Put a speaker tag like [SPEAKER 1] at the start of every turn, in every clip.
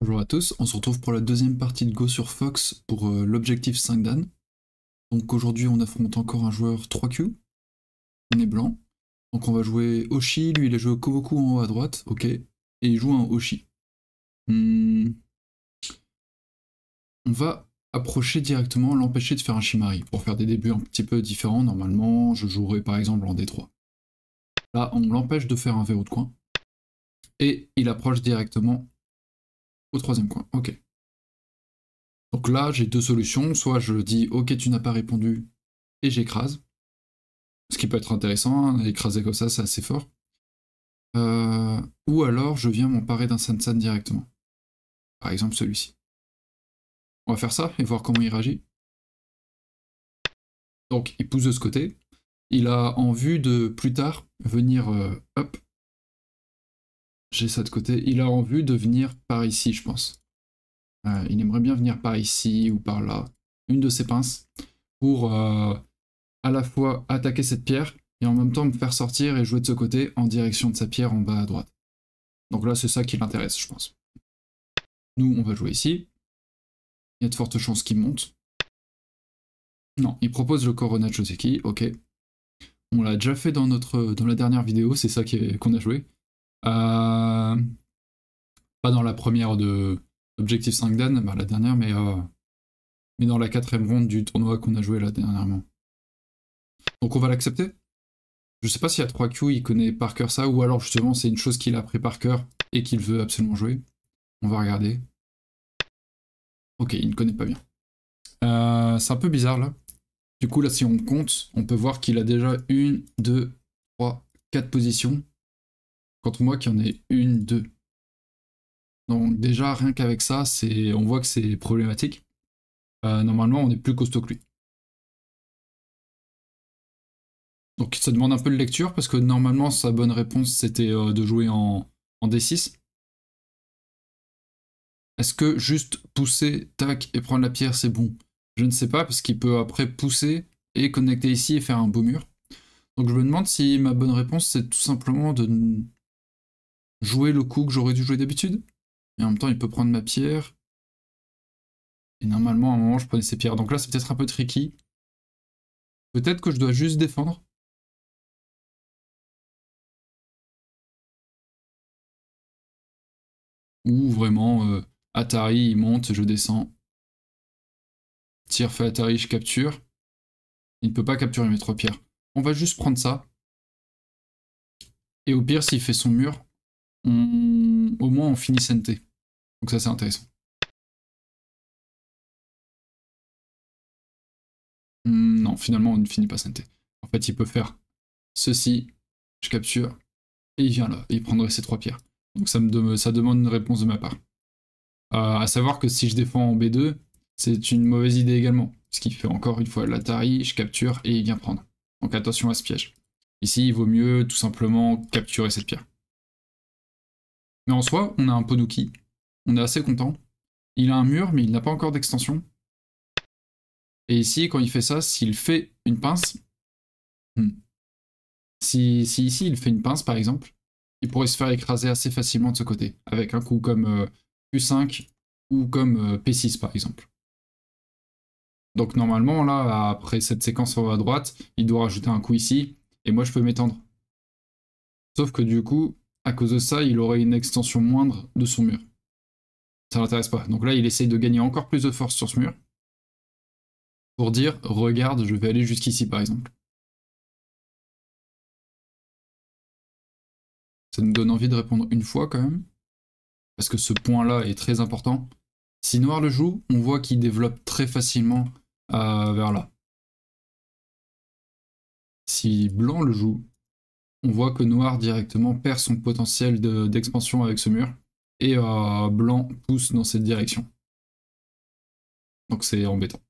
[SPEAKER 1] Bonjour à tous, on se retrouve pour la deuxième partie de Go sur Fox pour euh, l'objectif 5 Dan. Donc aujourd'hui on affronte encore un joueur 3Q, on est blanc, donc on va jouer Oshi, lui il a joué en haut à droite, ok, et il joue un Oshi. Hmm. On va approcher directement, l'empêcher de faire un Shimari, pour faire des débuts un petit peu différents, normalement je jouerai par exemple en D3. Là on l'empêche de faire un verrou de coin, et il approche directement au troisième coin, ok. Donc là, j'ai deux solutions. Soit je dis, ok, tu n'as pas répondu, et j'écrase. Ce qui peut être intéressant, hein, écraser comme ça, c'est assez fort. Euh, ou alors, je viens m'emparer d'un Sansan directement.
[SPEAKER 2] Par exemple, celui-ci. On va faire ça et voir comment il réagit.
[SPEAKER 1] Donc, il pousse de ce côté. Il a en vue de plus tard venir, euh, hop, j'ai ça de côté. Il a en vue de venir par ici, je pense. Euh, il aimerait bien venir par ici ou par là. Une de ses pinces. Pour euh, à la fois attaquer cette pierre et en même temps me faire sortir et jouer de ce côté en direction de sa pierre en bas à droite. Donc là, c'est ça qui l'intéresse, je pense. Nous, on va jouer ici. Il y a de fortes chances qu'il monte. Non, il propose le Corona Joseki, ok. On l'a déjà fait dans, notre, dans la dernière vidéo, c'est ça qu'on a joué. Euh, pas dans la première de Objectif 5 Dan, bah, la dernière, mais, euh, mais dans la quatrième ronde du tournoi qu'on a joué là dernièrement. Donc on va l'accepter je sais pas y a 3Q il connaît par cœur ça, ou alors justement c'est une chose qu'il a appris par cœur et qu'il veut absolument jouer. On va regarder. Ok, il ne connaît pas bien. Euh, c'est un peu bizarre là. Du coup là si on compte, on peut voir qu'il a déjà une, deux, trois, quatre positions moi qu'il y en ait une, deux. Donc déjà, rien qu'avec ça, c'est, on voit que c'est problématique. Euh, normalement, on est plus costaud que lui. Donc ça demande un peu de lecture, parce que normalement, sa bonne réponse, c'était euh, de jouer en, en D6. Est-ce que juste pousser, tac, et prendre la pierre, c'est bon Je ne sais pas, parce qu'il peut après pousser et connecter ici et faire un beau mur. Donc je me demande si ma bonne réponse, c'est tout simplement de jouer le coup que j'aurais dû jouer d'habitude. Et en même temps, il peut prendre ma pierre. Et normalement, à un moment, je prenais ses pierres. Donc là, c'est peut-être un peu tricky.
[SPEAKER 2] Peut-être que je dois juste défendre. Ou vraiment, euh,
[SPEAKER 1] Atari, il monte, je descends. Tire fait Atari, je capture. Il ne peut pas capturer mes trois pierres. On va juste prendre ça. Et au pire, s'il fait son mur, au moins on finit santé. Donc ça c'est intéressant. Hmm, non, finalement on ne finit pas santé. En fait il peut faire ceci, je capture, et il vient là, et il prendrait ces trois pierres. Donc ça, me ça demande une réponse de ma part. Euh, à savoir que si je défends en B2, c'est une mauvaise idée également. Ce qui fait encore une fois l'Atari, je capture et il vient prendre. Donc attention à ce piège. Ici, il vaut mieux tout simplement capturer cette pierre. Mais en soi, on a un Ponuki. On est assez content. Il a un mur, mais il n'a pas encore d'extension. Et ici, quand il fait ça, s'il fait une pince... Hmm. Si, ici, il fait une pince, par exemple, il pourrait se faire écraser assez facilement de ce côté, avec un coup comme euh, u 5 ou comme euh, P6, par exemple. Donc normalement, là, après cette séquence en à droite, il doit rajouter un coup ici, et moi je peux m'étendre. Sauf que du coup, à cause de ça, il aurait une extension moindre de son mur. Ça l'intéresse pas. Donc là, il essaye de gagner encore plus de force sur ce mur. Pour dire,
[SPEAKER 2] regarde, je vais aller jusqu'ici par exemple.
[SPEAKER 1] Ça nous donne envie de répondre une fois quand même. Parce que ce point-là est très important. Si noir le joue, on voit qu'il développe très facilement euh, vers là. Si blanc le joue, on voit que noir directement perd son potentiel d'expansion avec ce mur, et euh, blanc pousse dans cette direction. Donc c'est embêtant.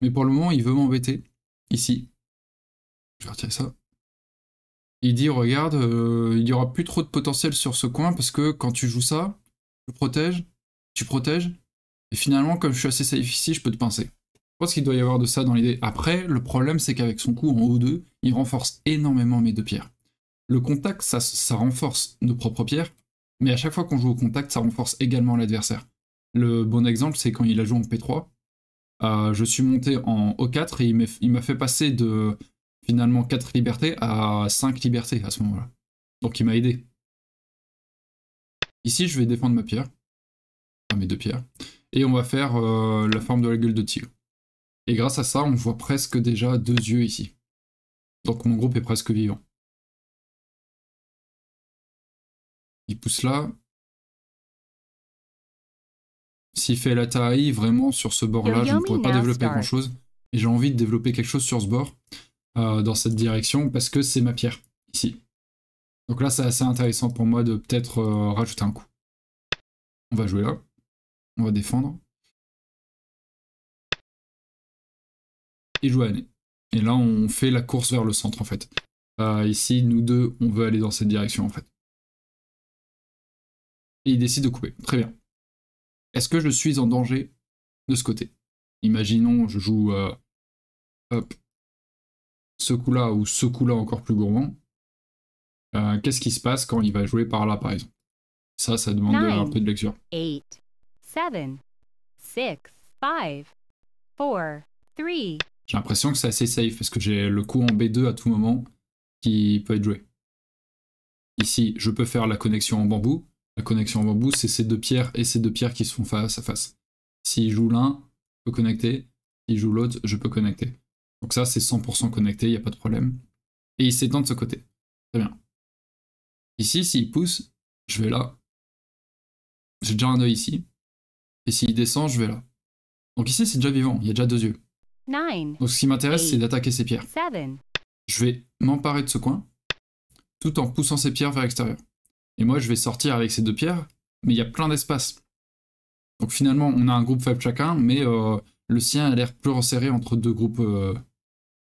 [SPEAKER 1] Mais pour le moment, il veut m'embêter, ici. Je vais retirer ça. Il dit, regarde, euh, il n'y aura plus trop de potentiel sur ce coin, parce que quand tu joues ça, tu protèges, tu protèges, et finalement, comme je suis assez safe ici, je peux te pincer pense qu'il doit y avoir de ça dans l'idée. Après, le problème, c'est qu'avec son coup en O2, il renforce énormément mes deux pierres. Le contact, ça, renforce nos propres pierres, mais à chaque fois qu'on joue au contact, ça renforce également l'adversaire. Le bon exemple, c'est quand il a joué en P3. Euh, je suis monté en O4 et il m'a fait passer de finalement 4 libertés à 5 libertés à ce moment-là. Donc il m'a aidé. Ici, je vais défendre ma pierre. Enfin, mes deux pierres. Et on va faire euh, la forme de la gueule de tigre. Et grâce à ça, on voit presque déjà deux yeux ici. Donc mon groupe est presque vivant.
[SPEAKER 2] Il pousse là.
[SPEAKER 1] S'il fait la taille, vraiment sur ce bord-là, je ne pourrais pas développer grand-chose. Et j'ai envie de développer quelque chose sur ce bord, euh, dans cette direction, parce que c'est ma pierre, ici. Donc là, c'est assez intéressant pour moi de peut-être euh, rajouter un coup.
[SPEAKER 2] On va jouer là. On va défendre. et Et là, on fait la course vers le centre, en fait. Euh,
[SPEAKER 1] ici, nous deux, on veut aller dans cette direction, en fait. Et il décide de couper. Très bien. Est-ce que je suis en danger de ce côté Imaginons, je joue euh, ce coup-là ou ce coup-là encore plus gourmand. Euh, qu'est-ce qui se passe quand il va jouer par là, par exemple Ça, ça demande un peu de lecture.
[SPEAKER 3] 8, 7, 6, 5, 4, 3,
[SPEAKER 1] j'ai l'impression que c'est assez safe parce que j'ai le coup en B2 à tout moment qui peut être joué. Ici, je peux faire la connexion en bambou. La connexion en bambou, c'est ces deux pierres et ces deux pierres qui se font face à face. S'il joue l'un, je peux connecter. S'il joue l'autre, je peux connecter. Donc ça, c'est 100% connecté, il n'y a pas de problème. Et il s'étend de ce côté. Très bien. Ici, s'il pousse, je vais là. J'ai déjà un œil ici. Et s'il descend, je vais là. Donc ici, c'est déjà vivant, il y a déjà deux yeux. Donc ce qui m'intéresse, c'est d'attaquer ces pierres. Je vais m'emparer de ce coin, tout en poussant ces pierres vers l'extérieur. Et moi, je vais sortir avec ces deux pierres, mais il y a plein d'espace. Donc finalement, on a un groupe faible chacun, mais euh, le sien a l'air plus resserré entre deux groupes euh,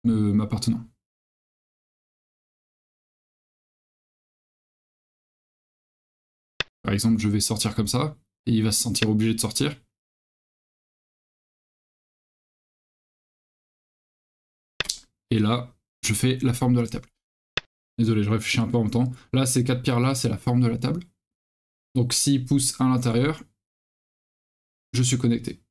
[SPEAKER 1] euh, m'appartenant.
[SPEAKER 2] Par exemple, je vais sortir comme ça, et il va se sentir obligé de sortir.
[SPEAKER 1] Et là, je fais la forme de la table. Désolé, je réfléchis un peu en même temps. Là, ces quatre pierres-là, c'est la forme de la table. Donc s'il pousse à l'intérieur, je suis connecté.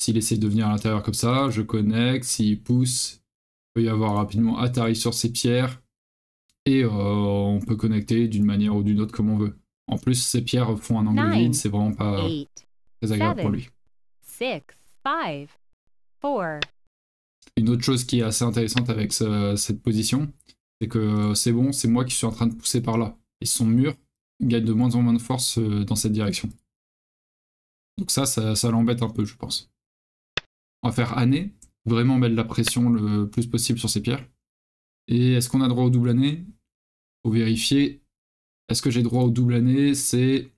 [SPEAKER 1] S'il essaie de venir à l'intérieur comme ça, je connecte. S'il pousse, il peut y avoir rapidement Atari sur ces pierres. Et euh, on peut connecter d'une manière ou d'une autre comme on veut. En plus, ces pierres font un angle vide, c'est vraiment pas très agréable pour lui.
[SPEAKER 3] 6, 5, 4,
[SPEAKER 1] une autre chose qui est assez intéressante avec cette position, c'est que c'est bon, c'est moi qui suis en train de pousser par là. Et son mur gagne de moins en moins de force euh, dans cette direction. Donc ça, ça, l'embête un peu, je pense. On va faire année, vraiment mettre la pression le plus possible sur ces pierres. Et est-ce qu'on a droit au double année Faut vérifier. Est-ce que j'ai droit au double année C'est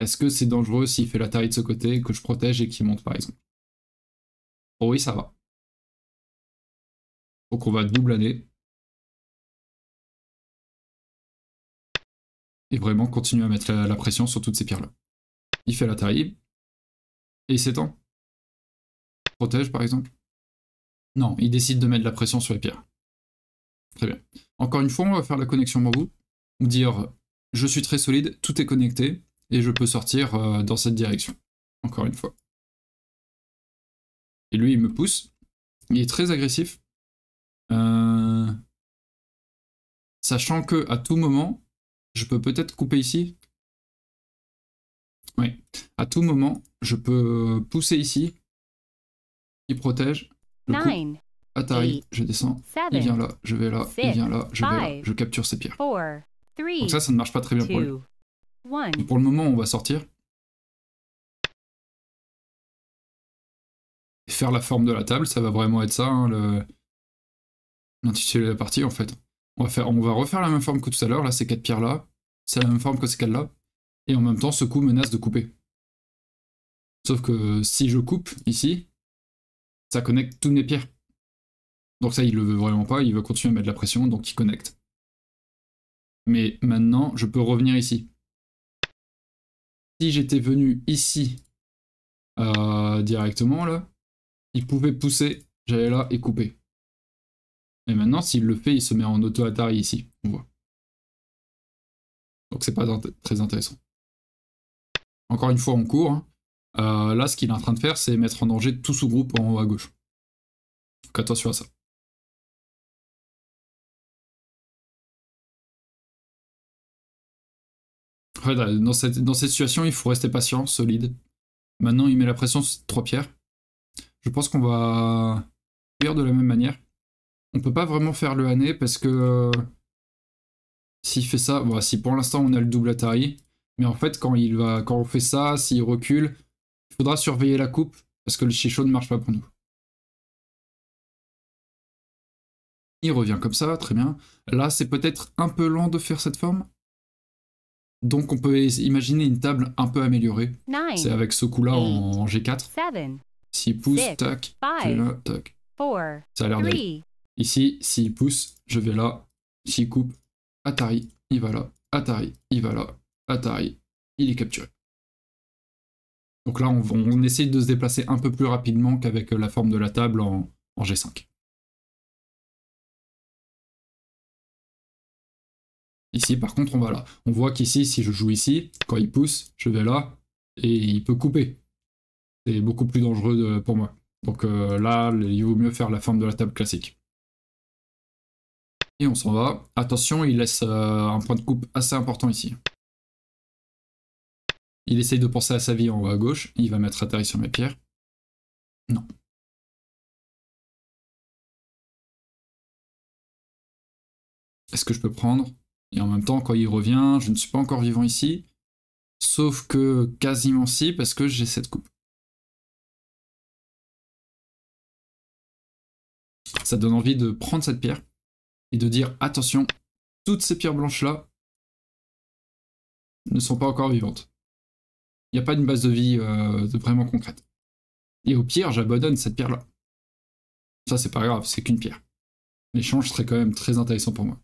[SPEAKER 1] est-ce que c'est dangereux s'il fait la taille de ce côté, que je protège et qu'il monte par exemple
[SPEAKER 2] Oh oui, ça va. Donc on va double année. Et vraiment continuer à mettre la, pression sur toutes ces pierres-là. Il fait la taille. Et il s'étend.
[SPEAKER 1] Protège par exemple. Non, il décide de mettre la pression sur les pierres. Très bien. Encore une fois, on va faire la connexion Ou Dire je suis très solide, tout est connecté, et je peux sortir euh, dans cette direction. Encore une fois. Et lui, il me pousse. Il est très agressif. Sachant que à tout moment, je peux peut-être couper ici. Oui, à tout moment, je peux pousser ici. Il protège. Le je descends. il vient là, je vais là, il vient là, je vais là. Je capture ces pierres.
[SPEAKER 3] Donc ça, ça
[SPEAKER 1] ne marche pas très bien pour
[SPEAKER 3] lui. pour
[SPEAKER 2] le moment, on va sortir.
[SPEAKER 1] Et faire la forme de la table, ça va vraiment être ça, hein, Le... l'intitulé de la partie en fait. On va, refaire la même forme que tout à l'heure, là, ces quatre pierres là. C'est la même forme que ces quatre là. Et en même temps, ce coup menace de couper. Sauf que si je coupe ici, ça connecte tous mes pierres. Donc ça, il le veut vraiment pas, il veut continuer à mettre de la pression, donc il connecte. Mais maintenant, je peux revenir ici. Si j'étais venu ici euh, directement, là, il pouvait pousser, j'allais là et couper maintenant, s'il le fait, il se met en auto-Atari ici,
[SPEAKER 2] Donc
[SPEAKER 1] c'est pas très intéressant. Encore une fois, en cours hein. euh, là, ce qu'il est en train de faire, c'est mettre en danger tout
[SPEAKER 2] sous-groupe en haut à gauche. attention à ça. Dans cette,
[SPEAKER 1] dans cette situation, il faut rester patient, solide. Maintenant, il met la pression sur trois pierres. Je pense qu'on va faire de la même manière. On peut pas vraiment faire le année parce que euh, s'il fait ça, bon, si pour l'instant on a le double Atari, mais en fait quand il va, quand on fait ça, s'il recule, il faudra surveiller la coupe parce que le Shisho ne marche pas pour nous. Il revient comme ça, très bien. Là, c'est peut-être un peu lent de faire cette forme. Donc on peut imaginer une table un peu améliorée. C'est avec ce coup-là en, G4. 6 pouces, tac, tac.
[SPEAKER 3] ça a l'air
[SPEAKER 1] Ici, s'il pousse, je vais là. S'il coupe, Atari, il va là. Atari, il va là. Atari, il est capturé. Donc là, on, on essaye de se déplacer un peu plus rapidement
[SPEAKER 2] qu'avec la forme de la table en, G5.
[SPEAKER 1] Ici, par contre, on va là. On voit qu'ici, si je joue ici, quand il pousse, je vais là, et il peut couper. C'est beaucoup plus dangereux pour moi. Donc euh, là, il vaut mieux faire la forme de la table classique. Et on s'en va. Attention, il laisse euh, un point de coupe assez important ici. Il essaye de penser à sa vie en haut à gauche. Il va mettre atterri sur mes pierres. Non. Est-ce que je peux prendre Et en même temps, quand il revient, je ne suis pas encore vivant ici. Sauf que quasiment si, parce que j'ai cette coupe.
[SPEAKER 2] Ça donne envie de prendre cette pierre et de dire
[SPEAKER 1] attention, toutes ces pierres blanches-là ne sont pas encore vivantes. Il n'y a pas une base de vie euh, vraiment concrète. Et au pire, j'abandonne cette pierre-là. Ça, c'est pas grave, c'est qu'une pierre. L'échange serait quand même très intéressant
[SPEAKER 2] pour moi.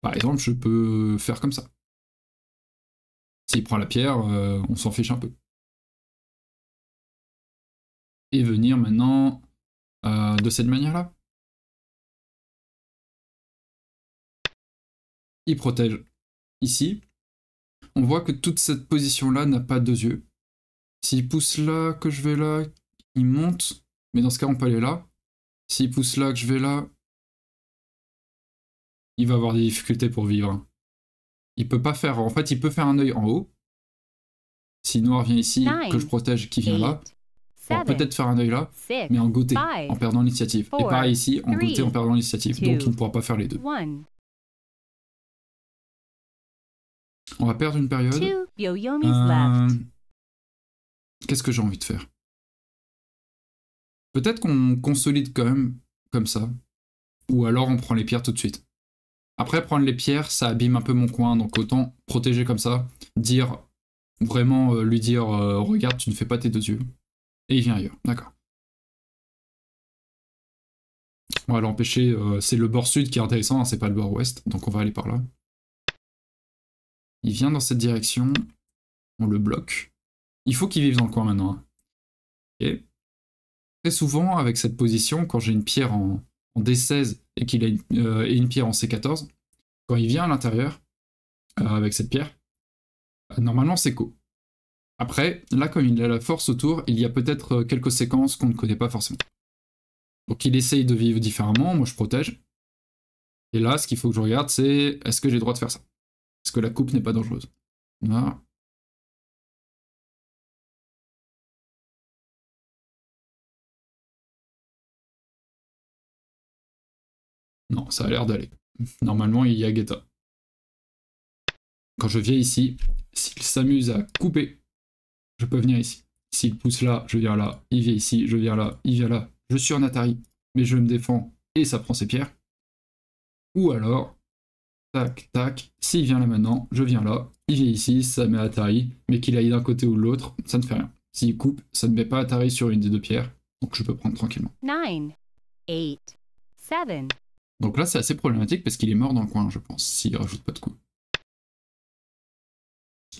[SPEAKER 2] Par exemple, je peux faire comme ça. S'il prend la pierre, euh, on s'en fiche un peu. Et venir maintenant euh, de cette manière-là. Il protège
[SPEAKER 1] ici. On voit que toute cette position-là n'a pas deux yeux. S'il pousse là, que je vais là, il monte. Mais dans ce cas, on peut aller là. S'il pousse là, que je vais là, il va avoir des difficultés pour vivre. Il peut pas faire... En fait, il peut faire un œil en haut. Si Noir vient ici, que je protège, qui vient là peut-être faire un œil là, mais en goûter, en perdant l'initiative. Et pareil ici, en goûter, en perdant l'initiative. Donc on ne pourra pas faire les deux.
[SPEAKER 2] On va perdre une période.
[SPEAKER 3] Euh,
[SPEAKER 1] qu'est-ce que j'ai envie de faire Peut-être qu'on consolide quand même comme ça. Ou alors on prend les pierres tout de suite. Après, prendre les pierres, ça abîme un peu mon coin, donc autant protéger comme ça. Dire, vraiment euh, lui dire, euh, regarde, tu ne fais pas tes deux yeux. Et il vient ailleurs, d'accord. On va l'empêcher, euh, c'est le bord sud qui est intéressant, hein, c'est pas le bord ouest, donc on va aller par là. Il vient dans cette direction, on le bloque. Il faut qu'il vive dans le coin maintenant. Hein. Et Très souvent, avec cette position, quand j'ai une pierre en, D16 et qu'il a une, euh, pierre en C14, quand il vient à l'intérieur, euh, avec cette pierre, normalement c'est co. Après, là, comme il a la force autour, il y a peut-être euh, quelques séquences qu'on ne connaît pas forcément. Donc il essaye de vivre différemment, moi je protège. Et là, ce qu'il faut que je regarde, c'est est-ce que j'ai le droit de faire ça
[SPEAKER 2] Est-ce que la coupe n'est pas dangereuse Non, ça a l'air d'aller. Normalement, il y a Guetta.
[SPEAKER 1] Quand je viens ici, s'il s'amuse à couper, je peux venir ici. S'il pousse là, je viens là, il vient ici, je viens là, il vient là. Je suis en Atari, mais je me défends et ça prend ses pierres. Ou alors, tac, tac, s'il vient là maintenant, je viens là, il vient ici, ça met Atari, mais qu'il aille d'un côté ou de l'autre, ça ne fait rien. S'il coupe, ça ne met pas Atari sur une des deux pierres, donc je peux prendre tranquillement.
[SPEAKER 3] 9, 8, 7.
[SPEAKER 1] Donc là, c'est assez problématique parce qu'il est mort dans le coin, je pense, s'il rajoute pas de coups.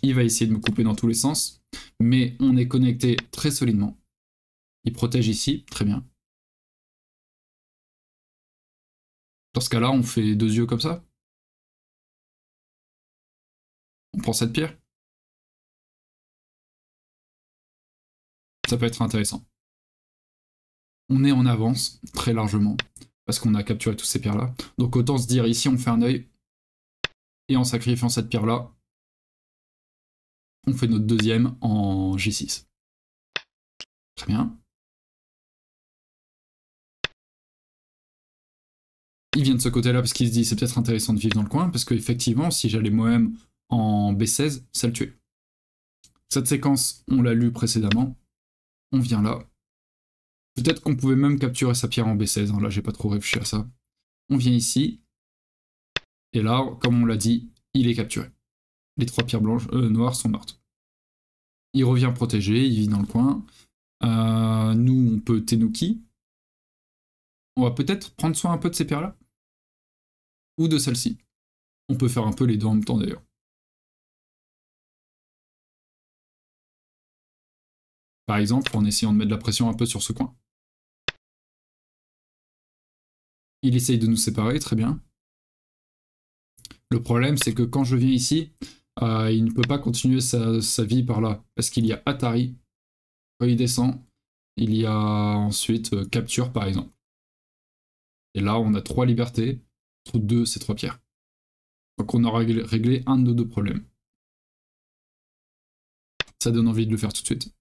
[SPEAKER 1] Il va essayer de me couper dans tous les sens, mais on est
[SPEAKER 2] connecté très solidement. Il protège ici, très bien. Dans ce cas-là, on fait deux yeux comme ça. On prend cette pierre.
[SPEAKER 1] Ça peut être intéressant. On est en avance, très largement, parce qu'on a capturé toutes ces pierres-là. Donc autant se dire, ici on fait un œil, et en sacrifiant cette pierre-là, on fait notre deuxième en G6. Très bien. Il vient de ce côté-là parce qu'il se dit c'est peut-être intéressant de vivre dans le coin, parce qu'effectivement, si j'allais moi-même en B16, ça le tuait. Cette séquence, on l'a lu précédemment. On vient là. Peut-être qu'on pouvait même capturer sa pierre en B16. Là, hein, Là, j'ai pas trop réfléchi à ça. On vient ici. Et là, comme on l'a dit, il est capturé. Les trois pierres blanches, euh, noires sont mortes. Il revient protégé, il vit dans le coin. Euh, nous, on peut Tenuki. On va peut-être prendre soin un peu de ces pierres-là. Ou de celle-ci. On peut faire un peu les deux en même
[SPEAKER 2] temps d'ailleurs. Par exemple, en essayant de mettre de la pression un peu sur ce coin.
[SPEAKER 1] Il essaye de nous séparer, très bien. Le problème, c'est que quand je viens ici, euh, il ne peut pas continuer sa, vie par là. Parce qu'il y a Atari, quand il descend, il y a ensuite euh, Capture par exemple. Et là, on a trois libertés, entre deux, c'est trois pierres. Donc on aura réglé,
[SPEAKER 2] un de deux problèmes. Ça donne envie de le faire tout de suite.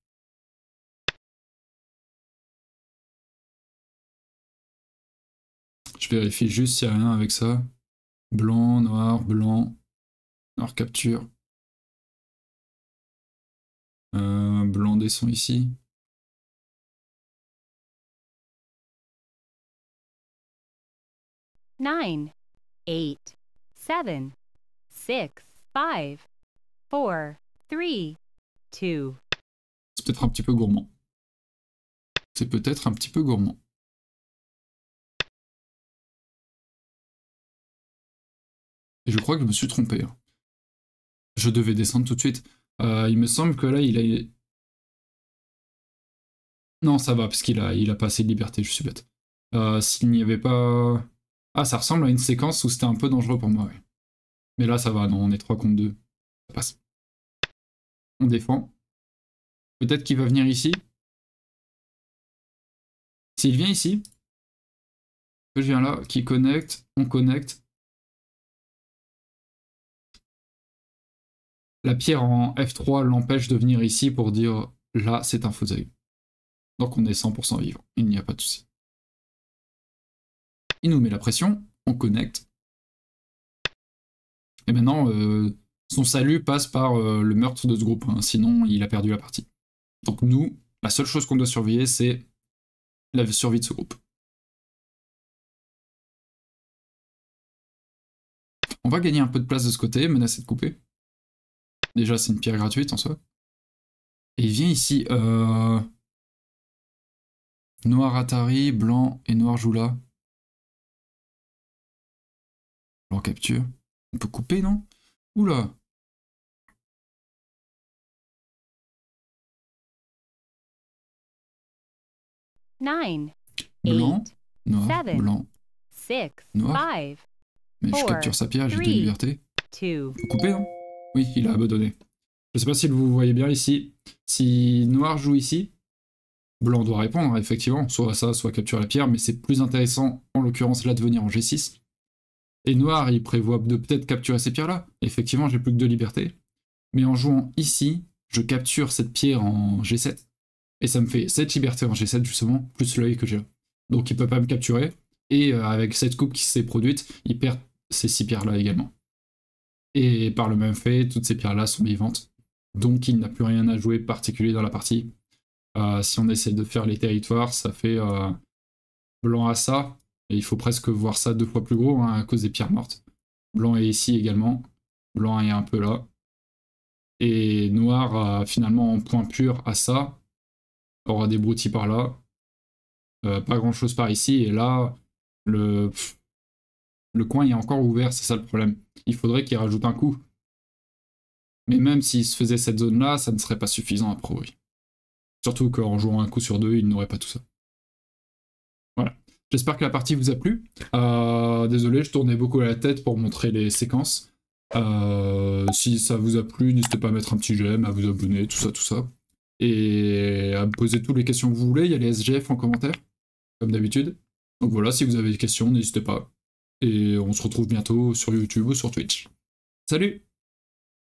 [SPEAKER 2] Je vérifie juste s'il n'y a rien avec ça. Blanc, noir, blanc. Alors, capture. Un euh, blanc descend ici.
[SPEAKER 3] 9 8 7 6 5 4 3 2. C'est peut-être
[SPEAKER 2] un petit peu gourmand. C'est peut-être un petit peu gourmand. Et je crois que je me suis trompé. Hein
[SPEAKER 1] je devais descendre tout de suite. Euh, il me semble que là, il a. Non, ça va, parce qu'il a, il a pas assez de liberté, je suis bête. Euh, s'il n'y avait pas. Ah, ça ressemble à une séquence où c'était un peu dangereux pour moi, oui. Mais là, ça va, non, on est 3 contre 2. Ça passe. On défend. Peut-être qu'il
[SPEAKER 2] va venir ici. S'il vient ici, je viens là, qui connecte, on connecte,
[SPEAKER 1] la pierre en F3 l'empêche de venir ici pour dire là c'est un fauteuil. Donc on est 100% vivant, il n'y a pas de souci. Il nous met la pression, on connecte. Et maintenant, euh, son salut passe par euh, le meurtre de ce groupe, hein. sinon il a perdu la partie. Donc nous, la seule chose qu'on doit surveiller, c'est la survie de ce groupe.
[SPEAKER 2] On va gagner un peu de place de ce côté, menacer
[SPEAKER 1] de couper. Déjà, c'est une pierre gratuite en soi. Et il vient ici. Euh, noir Atari, blanc et noir Joula.
[SPEAKER 2] Blanc capture. On peut couper, non Oula Nine, blanc, blanc,
[SPEAKER 3] Mais je capture sa pierre, j'ai de liberté. on peut couper,
[SPEAKER 1] non oui, il a abandonné. Je ne sais pas si vous voyez bien ici. Si noir joue ici, blanc doit répondre, hein, effectivement, soit ça, soit capture la pierre, mais c'est plus intéressant, en l'occurrence, là, de venir en G6. Et noir, il prévoit de peut-être capturer ces pierres-là. Effectivement, j'ai plus que deux libertés. Mais en jouant ici, je capture cette pierre en G7. Et ça me fait cette liberté en G7, justement, plus l'œil que j'ai là. Donc il ne peut pas me capturer. Et euh, avec cette coupe qui s'est produite, il perd ces six pierres-là également. Et par le même fait, toutes ces pierres-là sont vivantes. Donc il n'a plus rien à jouer particulier dans la partie. Euh, si on essaie de faire les territoires, ça fait euh, blanc à ça. Et il faut presque voir ça deux fois plus gros hein, à cause des pierres mortes. Blanc est ici également. Blanc est un peu là. Et noir, euh, finalement, en point pur à ça. Aura des broutilles par là. pas grand chose par ici. Et là, le, le coin est encore ouvert, c'est ça le problème. Il faudrait qu'il rajoute un coup. Mais même s'il se faisait cette zone-là, ça ne serait pas suffisant à priori. Surtout qu'en jouant un coup sur deux, il n'aurait pas tout ça. Voilà. J'espère que la partie vous a plu. Euh, désolé, je tournais beaucoup à la tête pour montrer les séquences. Euh, si ça vous a plu, n'hésitez pas à mettre un petit j'aime, à vous abonner, tout ça, tout ça. Et à me poser toutes les questions que vous voulez. Il y a les SGF en commentaire, comme d'habitude. Donc voilà, si vous avez des questions, n'hésitez pas. Et on se retrouve bientôt sur YouTube ou sur Twitch. Salut